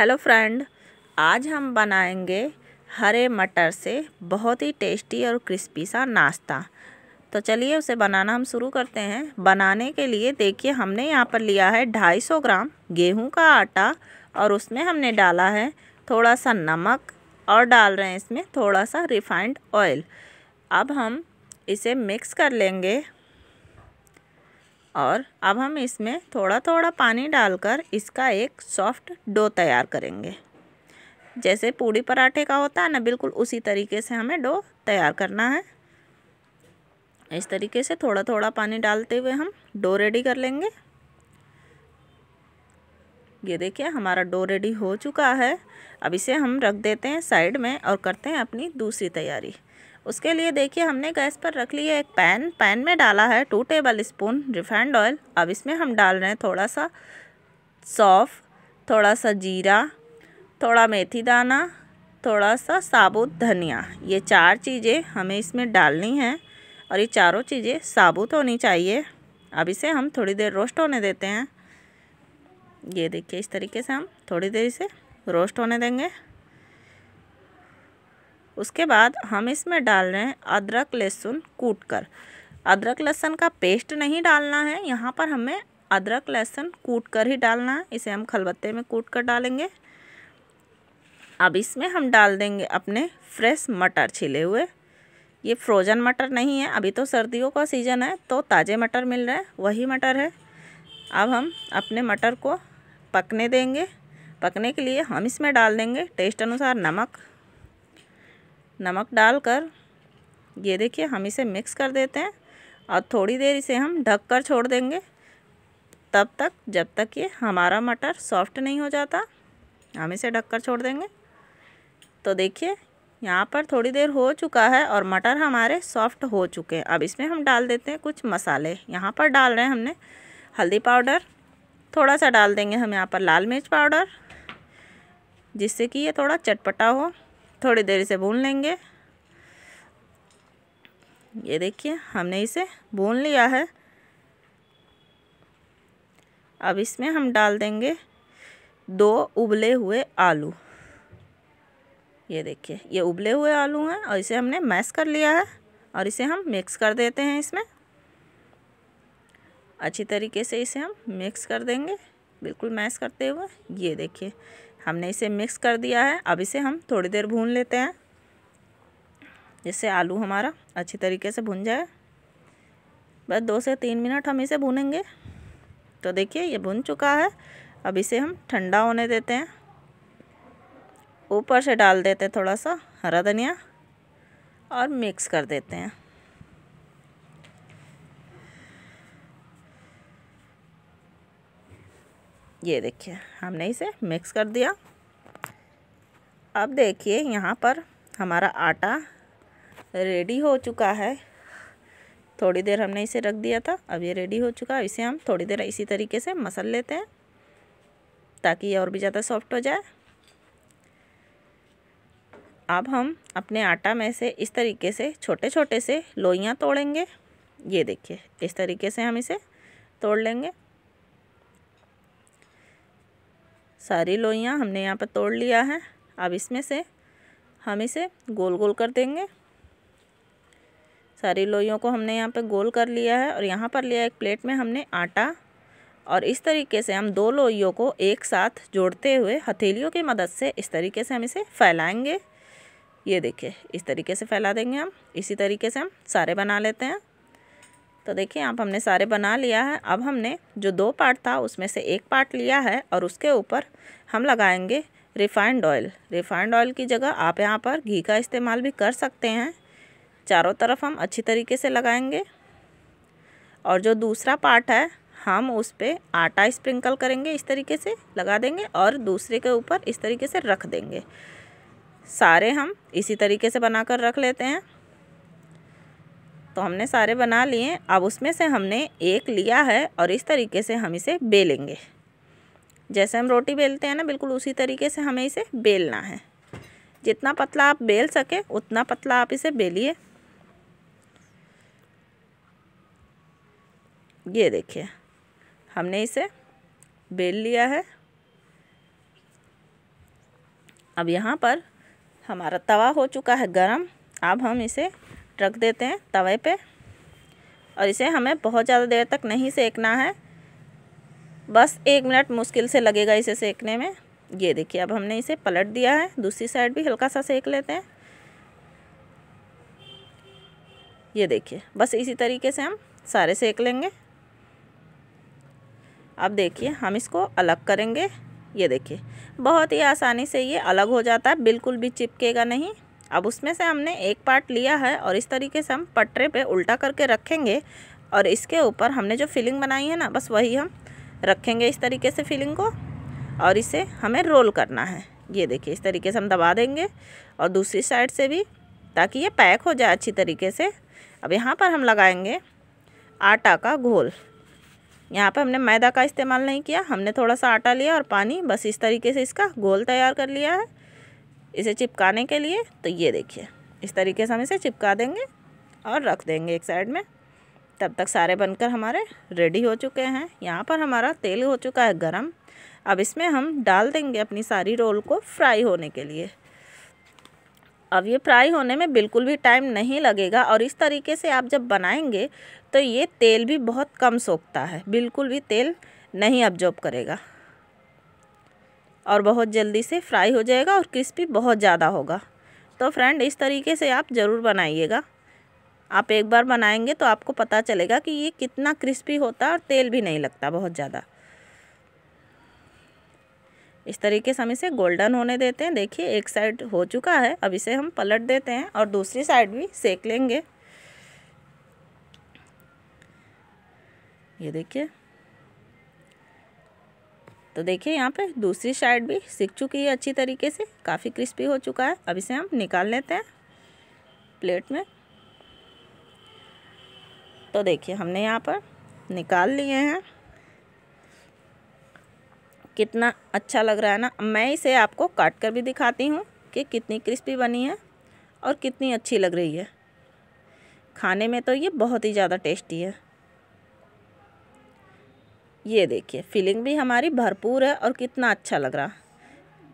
hello friend आज हम बनाएंगे हरे मटर से बहुत ही टेस्टी और क्रिस्पी सा नाश्ता तो चलिए उसे बनाना हम शुरू करते हैं बनाने के लिए देखिए हमने यहाँ पर लिया है 250 ग्राम गेहूं का आटा और उसमें हमने डाला है थोड़ा सा नमक और डाल रहे हैं इसमें थोड़ा सा रिफाइंड ऑयल अब हम इसे मिक्स कर लेंगे और अब हम इसमें थोड़ा थोड़ा पानी डालकर इसका एक सॉफ्ट डो तैयार करेंगे जैसे पूड़ी पराठे का होता है ना बिल्कुल उसी तरीके से हमें डो तैयार करना है इस तरीके से थोड़ा थोड़ा पानी डालते हुए हम डो रेडी कर लेंगे ये देखिए हमारा डो रेडी हो चुका है अब इसे हम रख देते हैं साइड में और करते हैं अपनी दूसरी तैयारी उसके लिए देखिए हमने गैस पर रख लिया एक पैन पैन में डाला है two tablespoon refined oil अब इसमें हम डाल रहे हैं थोड़ा सा सौफ थोड़ा सा जीरा थोड़ा मेथी दाना थोड़ा सा साबुत धनिया ये चार चीज़ें हमें इसमें डालनी हैं और ये चारों चीज़ें साबुत होनी चाहिए अब इसे हम थोड़ी देर रोस्ट होने देते हैं ये देखिए इस तरीके से हम थोड़ी देर इसे रोस्ट होने देंगे उसके बाद हम इसमें डाल रहे हैं अदरक लहसुन कूट कर अदरक लहसुन का पेस्ट नहीं डालना है यहाँ पर हमें अदरक लहसुन कूट कर ही डालना है इसे हम खलबत्ते में कूट कर डालेंगे अब इसमें हम डाल देंगे अपने फ्रेश मटर छिले हुए ये फ्रोज़न मटर नहीं है अभी तो सर्दियों का सीज़न है तो ताज़े मटर मिल रहे हैं वही मटर है अब हम अपने मटर को पकने देंगे पकने के लिए हम इसमें डाल देंगे टेस्ट अनुसार नमक नमक डालकर ये देखिए हम इसे मिक्स कर देते हैं और थोड़ी देर इसे हम ढक कर छोड़ देंगे तब तक जब तक ये हमारा मटर सॉफ्ट नहीं हो जाता हम इसे ढक कर छोड़ देंगे तो देखिए यहाँ पर थोड़ी देर हो चुका है और मटर हमारे सॉफ्ट हो चुके हैं अब इसमें हम डाल देते हैं कुछ मसाले यहाँ पर डाल रहे हैं हमने हल्दी पाउडर थोड़ा सा डाल देंगे हम यहाँ पर लाल मिर्च पाउडर जिससे कि ये थोड़ा चटपटा हो थोड़ी देर से भून लेंगे ये देखिए हमने इसे भून लिया है अब इसमें हम डाल देंगे दो उबले हुए आलू ये देखिए ये उबले हुए आलू हैं और इसे हमने मैश कर लिया है और इसे हम मिक्स कर देते हैं इसमें अच्छी तरीके से इसे हम मिक्स कर देंगे बिल्कुल मैश करते हुए ये देखिए हमने इसे मिक्स कर दिया है अब इसे हम थोड़ी देर भून लेते हैं जिससे आलू हमारा अच्छी तरीके से भुन जाए बस दो से तीन मिनट हम इसे भूनेंगे तो देखिए ये भुन चुका है अब इसे हम ठंडा होने देते हैं ऊपर से डाल देते हैं थोड़ा सा हरा धनिया और मिक्स कर देते हैं ये देखिए हमने इसे मिक्स कर दिया अब देखिए यहाँ पर हमारा आटा रेडी हो चुका है थोड़ी देर हमने इसे रख दिया था अब ये रेडी हो चुका है इसे हम थोड़ी देर इसी तरीके से मसल लेते हैं ताकि ये और भी ज़्यादा सॉफ्ट हो जाए अब हम अपने आटा में से इस तरीके से छोटे छोटे से लोइयाँ तोड़ेंगे ये देखिए इस तरीके से हम इसे तोड़ लेंगे सारी लोइयाँ हमने यहाँ पर तोड़ लिया है अब इसमें से हम इसे गोल गोल कर देंगे सारी लोइयों को हमने यहाँ पर गोल कर लिया है और यहाँ पर लिया एक प्लेट में हमने आटा और इस तरीके से हम दो लोइयों को एक साथ जोड़ते हुए हथेलियों की मदद से इस तरीके से हम इसे फैलाएंगे ये देखिए इस तरीके से फैला देंगे हम इसी तरीके से हम सारे बना लेते हैं तो देखिए आप हमने सारे बना लिया है अब हमने जो दो पार्ट था उसमें से एक पार्ट लिया है और उसके ऊपर हम लगाएंगे रिफाइंड ऑयल रिफाइंड ऑयल की जगह आप यहाँ पर घी का इस्तेमाल भी कर सकते हैं चारों तरफ हम अच्छी तरीके से लगाएंगे और जो दूसरा पार्ट है हम उस पर आटा स्प्रिंकल करेंगे इस तरीके से लगा देंगे और दूसरे के ऊपर इस तरीके से रख देंगे सारे हम इसी तरीके से बनाकर रख लेते हैं तो हमने सारे बना लिए अब उसमें से हमने एक लिया है और इस तरीके से हम इसे बेलेंगे जैसे हम रोटी बेलते हैं ना बिल्कुल उसी तरीके से हमें इसे बेलना है जितना पतला आप बेल सके उतना पतला आप इसे बेलिए ये देखिए हमने इसे बेल लिया है अब यहाँ पर हमारा तवा हो चुका है गरम अब हम इसे रख देते हैं तवे पे और इसे हमें बहुत ज़्यादा देर तक नहीं सेकना है बस एक मिनट मुश्किल से लगेगा इसे सेकने में ये देखिए अब हमने इसे पलट दिया है दूसरी साइड भी हल्का सा सेक लेते हैं ये देखिए बस इसी तरीके से हम सारे सेक लेंगे अब देखिए हम इसको अलग करेंगे ये देखिए बहुत ही आसानी से ये अलग हो जाता है बिल्कुल भी चिपकेगा नहीं अब उसमें से हमने एक पार्ट लिया है और इस तरीके से हम पटरे पे उल्टा करके रखेंगे और इसके ऊपर हमने जो फिलिंग बनाई है ना बस वही हम रखेंगे इस तरीके से फिलिंग को और इसे हमें रोल करना है ये देखिए इस तरीके से हम दबा देंगे और दूसरी साइड से भी ताकि ये पैक हो जाए अच्छी तरीके से अब यहाँ पर हम लगाएंगे आटा का घोल यहाँ पर हमने मैदा का इस्तेमाल नहीं किया हमने थोड़ा सा आटा लिया और पानी बस इस तरीके से इसका घोल तैयार कर लिया है इसे चिपकाने के लिए तो ये देखिए इस तरीके से हम इसे चिपका देंगे और रख देंगे एक साइड में तब तक सारे बनकर हमारे रेडी हो चुके हैं यहाँ पर हमारा तेल हो चुका है गरम अब इसमें हम डाल देंगे अपनी सारी रोल को फ्राई होने के लिए अब ये फ्राई होने में बिल्कुल भी टाइम नहीं लगेगा और इस तरीके से आप जब बनाएंगे तो ये तेल भी बहुत कम सोखता है बिल्कुल भी तेल नहीं अब्जॉर्ब करेगा और बहुत जल्दी से फ्राई हो जाएगा और क्रिस्पी बहुत ज़्यादा होगा तो फ्रेंड इस तरीके से आप ज़रूर बनाइएगा आप एक बार बनाएंगे तो आपको पता चलेगा कि ये कितना क्रिस्पी होता है और तेल भी नहीं लगता बहुत ज़्यादा इस तरीके से हम इसे गोल्डन होने देते हैं देखिए एक साइड हो चुका है अब इसे हम पलट देते हैं और दूसरी साइड भी सेक लेंगे ये देखिए तो देखिए यहाँ पे दूसरी साइड भी सीख चुकी है अच्छी तरीके से काफ़ी क्रिस्पी हो चुका है अब इसे हम निकाल लेते हैं प्लेट में तो देखिए हमने यहाँ पर निकाल लिए हैं कितना अच्छा लग रहा है ना मैं इसे आपको काट कर भी दिखाती हूँ कि कितनी क्रिस्पी बनी है और कितनी अच्छी लग रही है खाने में तो ये बहुत ही ज़्यादा टेस्टी है ये देखिए फीलिंग भी हमारी भरपूर है और कितना अच्छा लग रहा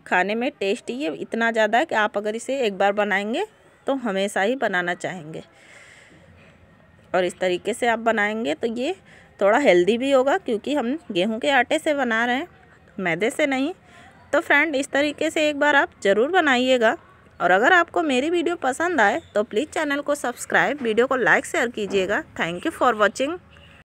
खाने में टेस्ट ये इतना ज़्यादा है कि आप अगर इसे एक बार बनाएंगे तो हमेशा ही बनाना चाहेंगे और इस तरीके से आप बनाएंगे तो ये थोड़ा हेल्दी भी होगा क्योंकि हम गेहूं के आटे से बना रहे हैं मैदे से नहीं तो फ्रेंड इस तरीके से एक बार आप ज़रूर बनाइएगा और अगर आपको मेरी वीडियो पसंद आए तो प्लीज़ चैनल को सब्सक्राइब वीडियो को लाइक शेयर कीजिएगा थैंक यू फॉर वॉचिंग